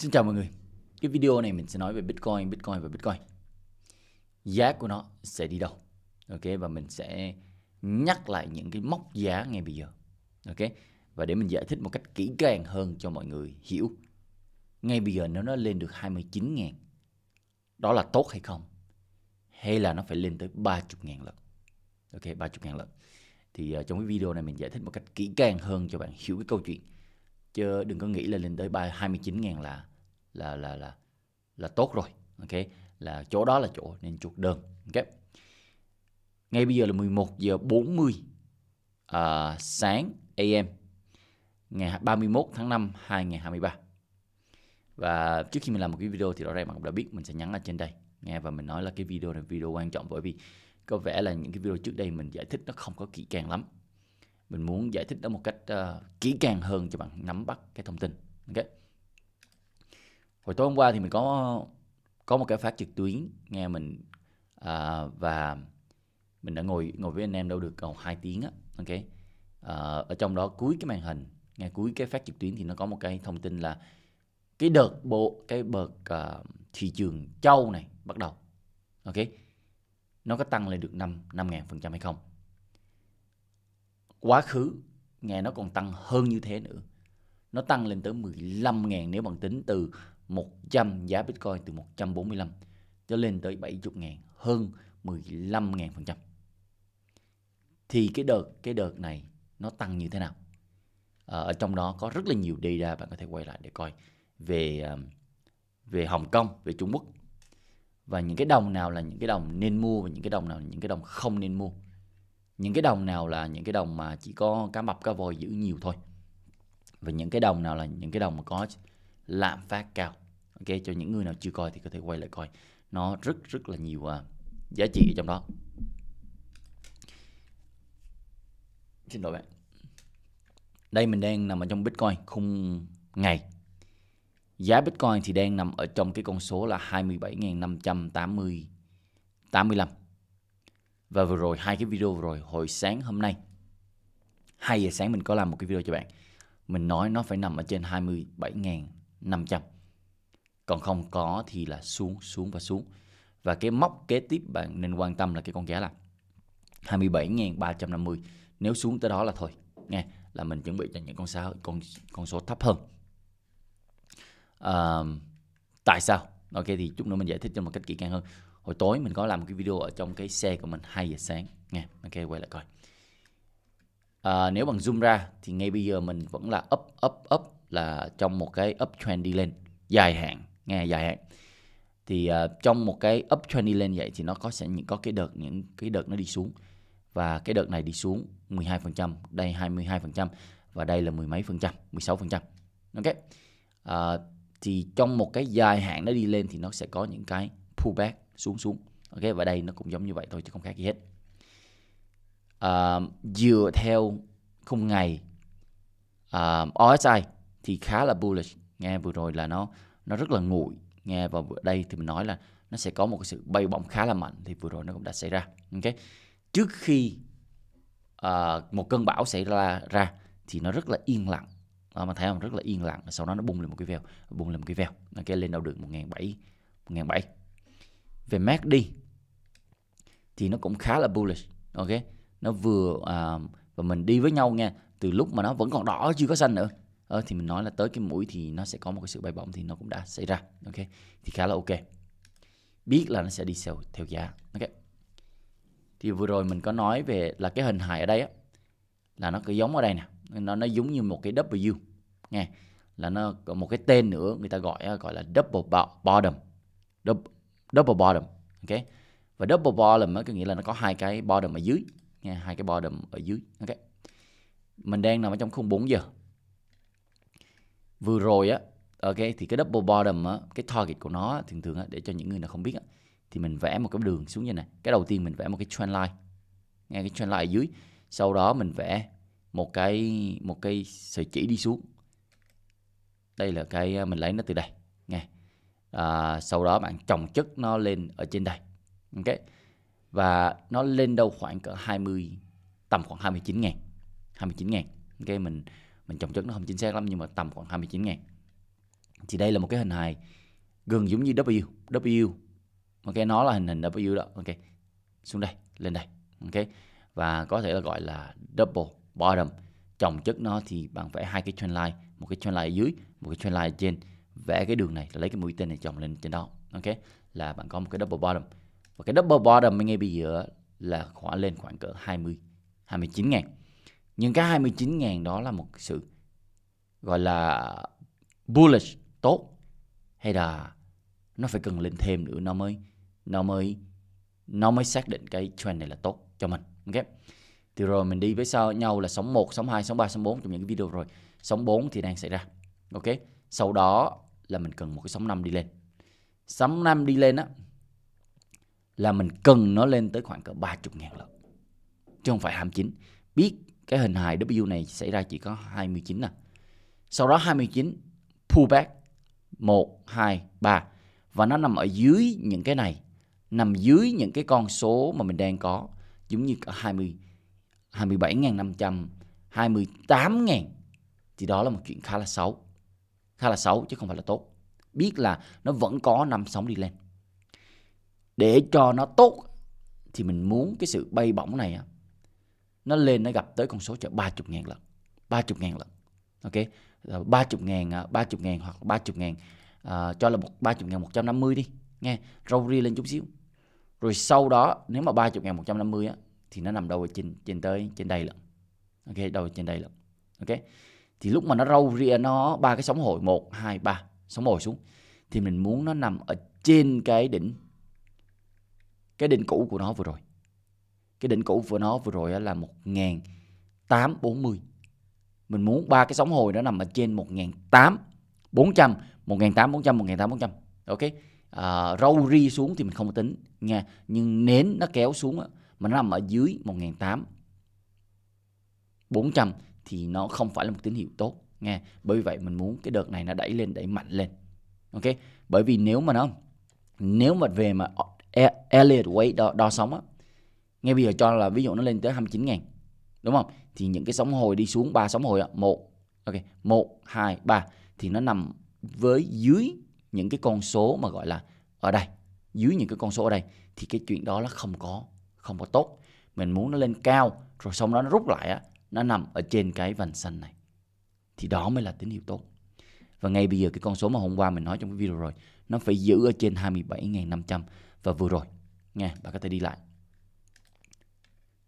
Xin chào mọi người. Cái video này mình sẽ nói về Bitcoin, Bitcoin và Bitcoin. Giá của nó sẽ đi đâu? Ok và mình sẽ nhắc lại những cái mốc giá ngay bây giờ. Ok. Và để mình giải thích một cách kỹ càng hơn cho mọi người hiểu. Ngay bây giờ nếu nó lên được 29 000 đó là tốt hay không? Hay là nó phải lên tới 30 ngàn lần. Ok, 30 ngàn lần. Thì ờ, trong cái video này mình giải thích một cách kỹ càng hơn cho bạn hiểu cái câu chuyện chứ đừng có nghĩ là lên tới ba 29 ngàn là là là là là tốt rồi ok là chỗ đó là chỗ nên chuột đơn ok ngay bây giờ là 11 giờ 40 à, sáng AM ngày 31 tháng 5 2023 và trước khi mình làm một cái video thì rõ ràng bạn cũng đã biết mình sẽ nhắn ở trên đây nghe và mình nói là cái video này video quan trọng bởi vì có vẻ là những cái video trước đây mình giải thích nó không có kỹ càng lắm mình muốn giải thích nó một cách uh, kỹ càng hơn cho bạn nắm bắt cái thông tin ok hồi tối hôm qua thì mình có có một cái phát trực tuyến nghe mình uh, và mình đã ngồi ngồi với anh em đâu được còn hai tiếng á ok uh, ở trong đó cuối cái màn hình ngay cuối cái phát trực tuyến thì nó có một cái thông tin là cái đợt bộ cái bậc uh, thị trường châu này bắt đầu ok nó có tăng lên được năm năm ngàn phần trăm hay không quá khứ nghe nó còn tăng hơn như thế nữa nó tăng lên tới 15.000 nếu bạn tính từ 100 giá Bitcoin từ 145 cho lên tới 70.000 hơn 15.000% thì cái đợt cái đợt này nó tăng như thế nào ờ, ở trong đó có rất là nhiều data bạn có thể quay lại để coi về ờ, về Hồng Kông về Trung Quốc và những cái đồng nào là những cái đồng nên mua và những cái đồng nào là những cái đồng không nên mua những cái đồng nào là những cái đồng mà chỉ có cá mập cá voi giữ nhiều thôi và những cái đồng nào là những cái đồng mà có lạm phát cao ok cho những người nào chưa coi thì có thể quay lại coi nó rất rất là nhiều uh, giá trị ở trong đó xin lỗi bạn đây mình đang nằm ở trong bitcoin khung ngày giá bitcoin thì đang nằm ở trong cái con số là 27.580 85 và vừa rồi hai cái video vừa rồi hồi sáng hôm nay 2 giờ sáng mình có làm một cái video cho bạn mình nói nó phải nằm ở trên 27.500 còn không có thì là xuống xuống và xuống và cái móc kế tiếp bạn nên quan tâm là cái con giá là 27.350 nếu xuống tới đó là thôi nghe là mình chuẩn bị cho những con sao con con số thấp hơn à, tại sao ok thì chút nữa mình giải thích cho một cách kỹ càng hơn hồi tối mình có làm một cái video ở trong cái xe của mình 2 giờ sáng nha ok quay lại coi à, nếu bằng zoom ra thì ngay bây giờ mình vẫn là up up up là trong một cái uptrend đi lên dài hạn nghe dài hạn thì uh, trong một cái uptrend đi lên vậy thì nó có sẽ những có cái đợt những cái đợt nó đi xuống và cái đợt này đi xuống 12%, đây 22% và đây là mười mấy phần trăm, 16%. Ok. À, thì trong một cái dài hạn nó đi lên thì nó sẽ có những cái pullback xuống xuống ok và đây nó cũng giống như vậy thôi chứ không khác gì hết à, dựa theo khung ngày à, OSI thì khá là bullish nghe vừa rồi là nó nó rất là nguội nghe vào đây thì mình nói là nó sẽ có một cái sự bay bổng khá là mạnh thì vừa rồi nó cũng đã xảy ra ok trước khi uh, một cơn bão xảy ra ra thì nó rất là yên lặng à, mà thấy không rất là yên lặng sau đó nó bung lên một cái vèo bung lên một cái vèo nó okay, lên đâu được một nghìn bảy một nghìn bảy về MACD thì nó cũng khá là bullish ok nó vừa à, và mình đi với nhau nha từ lúc mà nó vẫn còn đỏ chưa có xanh nữa ờ, thì mình nói là tới cái mũi thì nó sẽ có một cái sự bay bổng thì nó cũng đã xảy ra ok thì khá là ok biết là nó sẽ đi theo, theo giá ok thì vừa rồi mình có nói về là cái hình hài ở đây á là nó cứ giống ở đây nè nó nó giống như một cái W nghe là nó có một cái tên nữa người ta gọi gọi là double bottom double, double bottom ok và double bottom có nghĩa là nó có hai cái bottom ở dưới nha hai cái bottom ở dưới ok mình đang nằm ở trong khung 4 giờ vừa rồi á ok thì cái double bottom á cái target của nó thường thường á để cho những người nào không biết á thì mình vẽ một cái đường xuống như này cái đầu tiên mình vẽ một cái trend line nghe cái trend line ở dưới sau đó mình vẽ một cái một cái sợi chỉ đi xuống đây là cái à, mình lấy nó từ đây nghe à, sau đó bạn trồng chất nó lên ở trên đây ok và nó lên đâu khoảng cỡ 20 tầm khoảng 29 ngàn 29 ngàn ok mình mình trồng chất nó không chính xác lắm nhưng mà tầm khoảng 29 ngàn thì đây là một cái hình hài gần giống như W W ok nó là hình hình W đó ok xuống đây lên đây ok và có thể là gọi là double bottom trồng chất nó thì bạn vẽ hai cái trend line một cái trend line ở dưới một cái trend line ở trên vẽ cái đường này là lấy cái mũi tên này chồng lên trên đó ok là bạn có một cái double bottom và cái double bottom ngay bây giờ là khoảng lên khoảng cỡ 20 29 ngàn nhưng cái 29 ngàn đó là một sự gọi là bullish tốt hay là nó phải cần lên thêm nữa nó mới nó mới nó mới xác định cái trend này là tốt cho mình ok thì rồi mình đi với sau nhau là sóng 1, sóng 2, sóng 3, sóng 4 trong những cái video rồi sóng 4 thì đang xảy ra ok sau đó là mình cần một cái sóng năm đi lên sóng năm đi lên á là mình cần nó lên tới khoảng cỡ 30 ngàn lần, chứ không phải 29 biết cái hình hài W này xảy ra chỉ có 29 nè. À. sau đó 29 pullback 1, 2, 3 và nó nằm ở dưới những cái này nằm dưới những cái con số mà mình đang có giống như cả 20 27.500 28.000 thì đó là một chuyện khá là xấu hay là xấu chứ không phải là tốt biết là nó vẫn có năm sóng đi lên để cho nó tốt thì mình muốn cái sự bay bổng này nó lên nó gặp tới con số chợ 30 ngàn lần 30 ngàn lần ok 30 ngàn 30 à, ngàn hoặc 30 ngàn à, cho là một 30 ngàn 150 đi nghe râu ria lên chút xíu rồi sau đó nếu mà 30 ngàn 150 á thì nó nằm đầu trên trên tới trên đây lận ok đầu trên đây lận ok thì lúc mà nó râu ria nó ba cái sóng hồi một hai ba sóng hồi xuống thì mình muốn nó nằm ở trên cái đỉnh cái đỉnh cũ của nó vừa rồi cái đỉnh cũ của nó vừa rồi là một nghìn tám bốn mươi mình muốn ba cái sóng hồi nó nằm ở trên một một nghìn nghìn tám tám trăm bốn bốn 1800 400 1800 400 bốn trăm ok à, râu ri xuống thì mình không tính nha nhưng nến nó kéo xuống mà nó nằm ở dưới một nghìn tám bốn trăm thì nó không phải là một tín hiệu tốt nghe bởi vậy mình muốn cái đợt này nó đẩy lên đẩy mạnh lên ok bởi vì nếu mà nó nếu mà về mà e, Elliott Weight đo, đo sóng á ngay bây giờ cho là ví dụ nó lên tới 29 ngàn đúng không thì những cái sóng hồi đi xuống ba sóng hồi á một ok một hai ba thì nó nằm với dưới những cái con số mà gọi là ở đây dưới những cái con số ở đây thì cái chuyện đó là không có không có tốt mình muốn nó lên cao rồi xong đó nó rút lại á nó nằm ở trên cái vành xanh này thì đó mới là tín hiệu tốt và ngay bây giờ cái con số mà hôm qua mình nói trong cái video rồi nó phải giữ ở trên 27.500 và vừa rồi nha bà có thể đi lại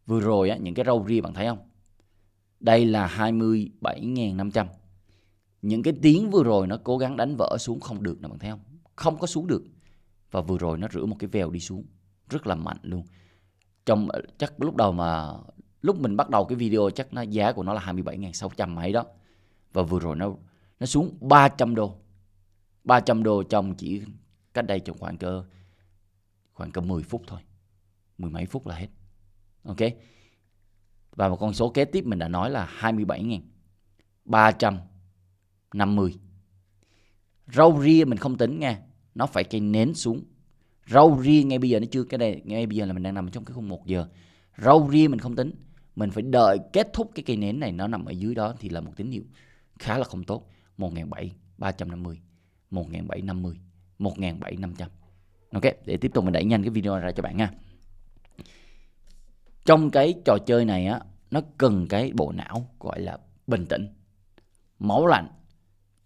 vừa rồi á, những cái râu ria bạn thấy không đây là 27.500 những cái tiếng vừa rồi nó cố gắng đánh vỡ xuống không được nè bạn thấy không không có xuống được và vừa rồi nó rửa một cái vèo đi xuống rất là mạnh luôn trong chắc lúc đầu mà lúc mình bắt đầu cái video chắc nó giá của nó là 27.600 mấy đó và vừa rồi nó nó xuống 300 đô 300 đô trong chỉ cách đây trong khoảng cơ khoảng cơ 10 phút thôi mười mấy phút là hết ok và một con số kế tiếp mình đã nói là 27.350 rau ria mình không tính nha nó phải cây nến xuống rau ria ngay bây giờ nó chưa cái này ngay bây giờ là mình đang nằm trong cái khung một giờ rau ria mình không tính mình phải đợi kết thúc cái cây nến này nó nằm ở dưới đó thì là một tín hiệu khá là không tốt 1.7350 1.750 1.7500 Ok, để tiếp tục mình đẩy nhanh cái video ra cho bạn nha Trong cái trò chơi này á Nó cần cái bộ não gọi là bình tĩnh Máu lạnh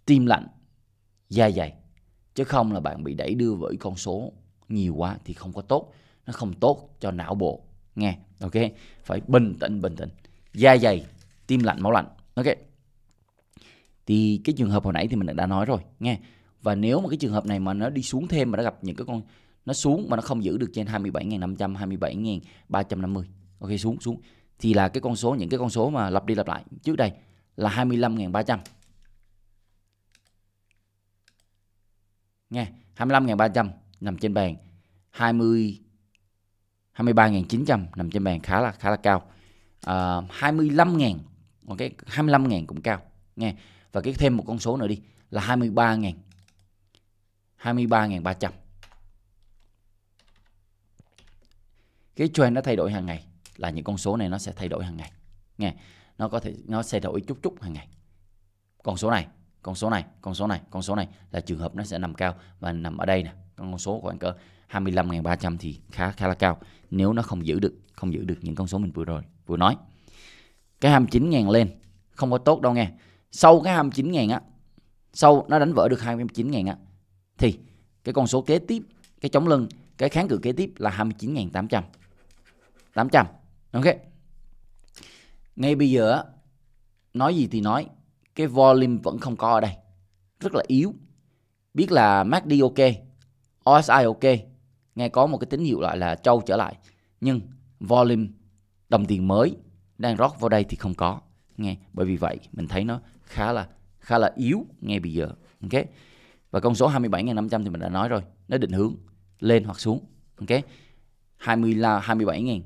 Tim lạnh Da dày Chứ không là bạn bị đẩy đưa với con số nhiều quá thì không có tốt Nó không tốt cho não bộ nghe ok phải bình tĩnh bình tĩnh da dày tim lạnh máu lạnh ok thì cái trường hợp hồi nãy thì mình đã nói rồi nghe và nếu mà cái trường hợp này mà nó đi xuống thêm mà nó gặp những cái con nó xuống mà nó không giữ được trên 27.500 27.350 ok xuống xuống thì là cái con số những cái con số mà lặp đi lặp lại trước đây là 25.300 nghe 25.300 nằm trên bàn 20 23.900 nằm trên bàn khá là khá là cao. À, ờ, 25.000 ok 25.000 cũng cao nghe và cái thêm một con số nữa đi là 23.000 23.300 cái trend nó thay đổi hàng ngày là những con số này nó sẽ thay đổi hàng ngày nghe nó có thể nó sẽ đổi chút chút hàng ngày con số này con số này con số này con số này là trường hợp nó sẽ nằm cao và nằm ở đây nè con số khoảng cỡ 25.300 thì khá khá là cao nếu nó không giữ được không giữ được những con số mình vừa rồi vừa nói cái 29.000 lên không có tốt đâu nghe sau cái 29.000 á sau nó đánh vỡ được 29.000 á thì cái con số kế tiếp cái chống lưng cái kháng cự kế tiếp là 29.800 800 ok ngay bây giờ nói gì thì nói cái volume vẫn không có ở đây rất là yếu biết là MACD ok OSI ok nghe có một cái tín hiệu lại là trâu trở lại nhưng volume đồng tiền mới đang rót vào đây thì không có nghe bởi vì vậy mình thấy nó khá là khá là yếu nghe bây giờ ok và con số 27.500 thì mình đã nói rồi nó định hướng lên hoặc xuống ok 20 là 27.000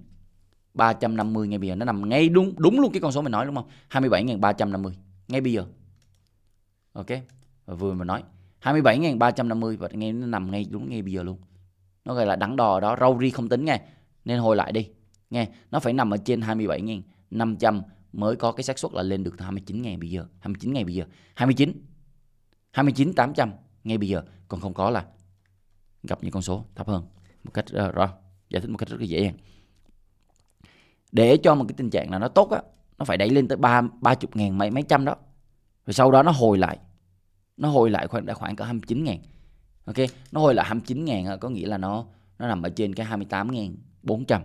350 ngay bây giờ nó nằm ngay đúng đúng luôn cái con số mình nói đúng không 27.350 ngay bây giờ ok và vừa mà nói 27.350 và nghe nó nằm ngay đúng ngay bây giờ luôn nó gọi là đắng đò đó rau ri không tính nghe nên hồi lại đi nghe nó phải nằm ở trên 27.500 mới có cái xác suất là lên được 29 ngày bây giờ 29 ngày bây giờ 29 29 800 ngay bây giờ còn không có là gặp những con số thấp hơn một cách uh, ờ, rồi giải thích một cách rất là dễ dàng để cho một cái tình trạng là nó tốt á nó phải đẩy lên tới ba ba chục ngàn mấy mấy trăm đó rồi sau đó nó hồi lại nó hồi lại khoảng đã khoảng cả 29 ngàn ok nó hồi là 29 ngàn có nghĩa là nó nó nằm ở trên cái 28 ngàn 400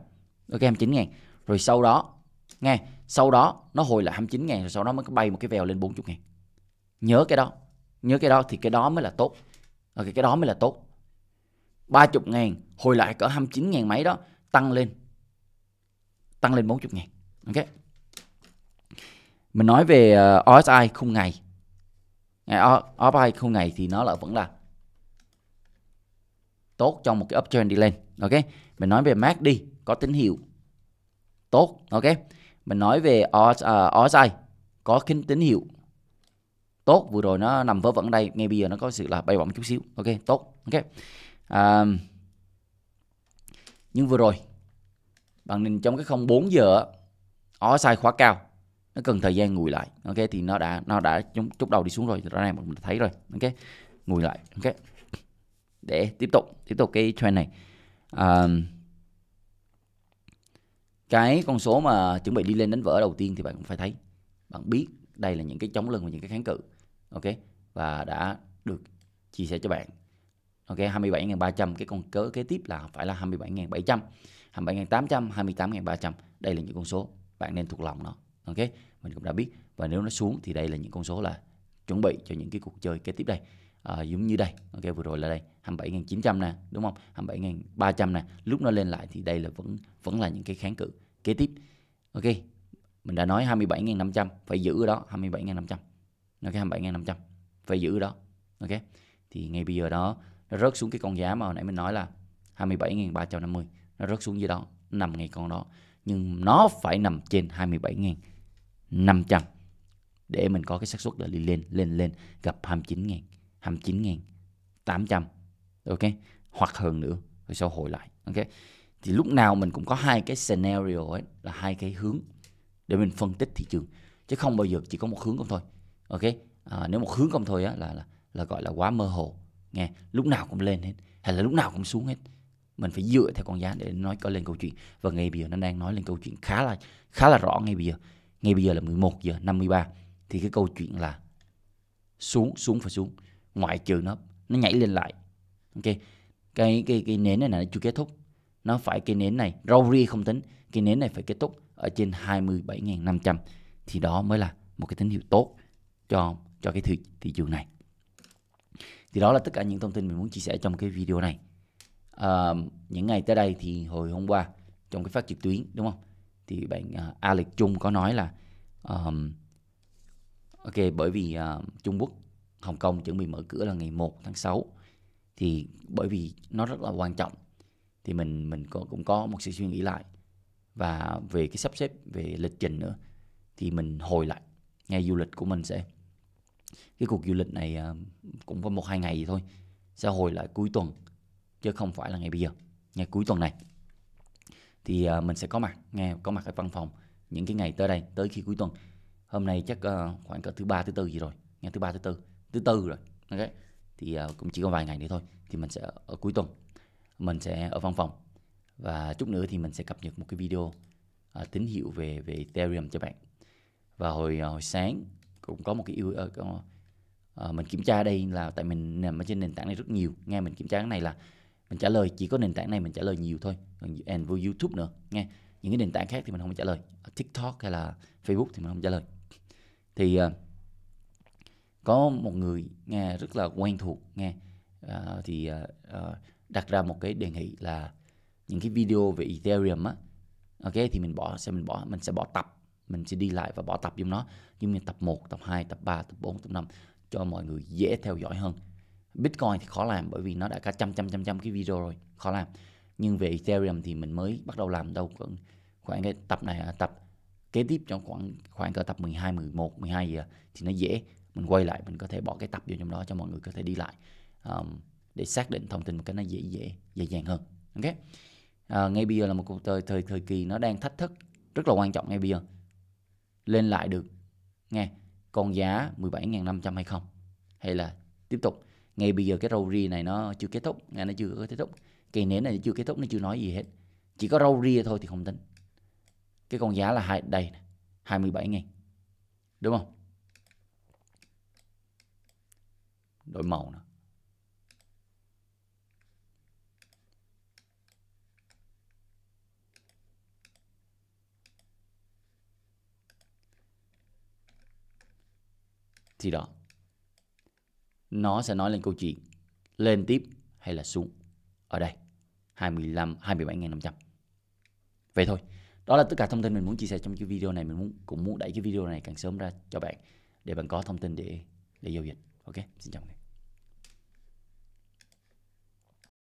ok 29 ngàn rồi sau đó nghe sau đó nó hồi là 29 ngàn rồi sau đó mới bay một cái vèo lên 40 ngàn nhớ cái đó nhớ cái đó thì cái đó mới là tốt ok cái đó mới là tốt 30 ngàn hồi lại cỡ 29 ngàn mấy đó tăng lên tăng lên 40 ngàn ok mình nói về ờ, OSI khung ngày ngày OSI khung ngày thì nó là vẫn là tốt trong một cái uptrend đi lên ok mình nói về MACD có tín hiệu tốt ok mình nói về RSI à, có kinh tín hiệu tốt vừa rồi nó nằm vớ vẩn đây ngay bây giờ nó có sự là bay bổng chút xíu ok tốt ok à, nhưng vừa rồi bạn nhìn trong cái không 4 giờ ó sai khóa cao nó cần thời gian ngồi lại ok thì nó đã nó đã chút đầu đi xuống rồi rõ ràng mình thấy rồi ok ngồi lại ok để tiếp tục tiếp tục cái trend này à, cái con số mà chuẩn bị đi lên đánh vỡ đầu tiên thì bạn cũng phải thấy bạn biết đây là những cái chống lưng và những cái kháng cự ok và đã được chia sẻ cho bạn ok 27.300 cái con cớ kế tiếp là phải là 27.700 27.800 28.300 đây là những con số bạn nên thuộc lòng nó ok mình cũng đã biết và nếu nó xuống thì đây là những con số là chuẩn bị cho những cái cuộc chơi kế tiếp đây à, giống như đây ok vừa rồi là đây 27.900 nè đúng không 27.300 nè lúc nó lên lại thì đây là vẫn vẫn là những cái kháng cự kế tiếp ok mình đã nói 27.500 phải giữ ở đó 27.500 ok 27.500 phải giữ ở đó ok thì ngay bây giờ đó nó rớt xuống cái con giá mà hồi nãy mình nói là 27.350 nó rớt xuống dưới đó nằm ngay con đó nhưng nó phải nằm trên 27.500 để mình có cái xác suất là đi lên lên lên gặp 29.000 29 800 ok hoặc hơn nữa rồi sau hồi lại ok thì lúc nào mình cũng có hai cái scenario ấy là hai cái hướng để mình phân tích thị trường chứ không bao giờ chỉ có một hướng không thôi ok à, nếu một hướng không thôi á là, là là gọi là quá mơ hồ nghe lúc nào cũng lên hết hay là lúc nào cũng xuống hết mình phải dựa theo con giá để nói có lên câu chuyện và ngay bây giờ nó đang nói lên câu chuyện khá là khá là rõ ngay bây giờ ngay bây giờ là 11 giờ 53 thì cái câu chuyện là xuống xuống phải xuống ngoại trừ nó nó nhảy lên lại ok cái cái cái nến này là chưa kết thúc nó phải cái nến này râu ri không tính cái nến này phải kết thúc ở trên 27.500 thì đó mới là một cái tín hiệu tốt cho cho cái thị, thị trường này thì đó là tất cả những thông tin mình muốn chia sẻ trong cái video này à, những ngày tới đây thì hồi hôm qua trong cái phát trực tuyến đúng không thì bạn uh, Alex Chung có nói là um, ok bởi vì uh, Trung Quốc Hồng Kông chuẩn bị mở cửa là ngày 1 tháng 6 thì bởi vì nó rất là quan trọng thì mình mình có, cũng có một sự suy nghĩ lại và về cái sắp xếp về lịch trình nữa thì mình hồi lại ngày du lịch của mình sẽ cái cuộc du lịch này à, cũng có một hai ngày vậy thôi sẽ hồi lại cuối tuần chứ không phải là ngày bây giờ ngày cuối tuần này thì à, mình sẽ có mặt nghe có mặt ở văn phòng những cái ngày tới đây tới khi cuối tuần hôm nay chắc à, khoảng cỡ thứ ba thứ tư gì rồi ngày thứ ba thứ tư thứ tư rồi ok thì uh, cũng chỉ còn vài ngày nữa thôi thì mình sẽ ở, cuối tuần mình sẽ ở văn phòng và chút nữa thì mình sẽ cập nhật một cái video uh, tín hiệu về về Ethereum cho bạn và hồi uh, hồi sáng cũng có một cái yêu uh, uh, mình kiểm tra đây là tại mình nằm ở trên nền tảng này rất nhiều nghe mình kiểm tra cái này là mình trả lời chỉ có nền tảng này mình trả lời nhiều thôi and vô YouTube nữa nghe những cái nền tảng khác thì mình không trả lời TikTok hay là Facebook thì mình không trả lời thì uh, có một người nghe rất là quen thuộc nghe à, thì à, à, đặt ra một cái đề nghị là những cái video về Ethereum á ok thì mình bỏ sẽ mình bỏ mình sẽ bỏ tập mình sẽ đi lại và bỏ tập giống nó giống như tập 1, tập 2, tập 3, tập 4, tập 5 cho mọi người dễ theo dõi hơn Bitcoin thì khó làm bởi vì nó đã cả trăm trăm trăm trăm cái video rồi khó làm nhưng về Ethereum thì mình mới bắt đầu làm đâu khoảng khoảng cái tập này à, tập kế tiếp trong khoảng khoảng cỡ tập 12, 11, 12 giờ thì nó dễ mình quay lại mình có thể bỏ cái tập vô trong đó cho mọi người có thể đi lại um, để xác định thông tin một cách nó dễ dễ dễ dàng hơn ok à, ngay bây giờ là một cuộc thời thời thời kỳ nó đang thách thức rất là quan trọng ngay bây giờ lên lại được nghe con giá 17.500 hay không hay là tiếp tục ngay bây giờ cái râu ria này nó chưa kết thúc nghe nó chưa có kết thúc cây nến này chưa kết thúc nó chưa nói gì hết chỉ có râu ria thôi thì không tính cái con giá là hai đây 27 ngàn đúng không đổi màu nữa thì đó nó sẽ nói lên câu chuyện lên tiếp hay là xuống ở đây 25 27.500 vậy thôi đó là tất cả thông tin mình muốn chia sẻ trong cái video này mình muốn cũng muốn đẩy cái video này càng sớm ra cho bạn để bạn có thông tin để để giao dịch ok xin chào mọi người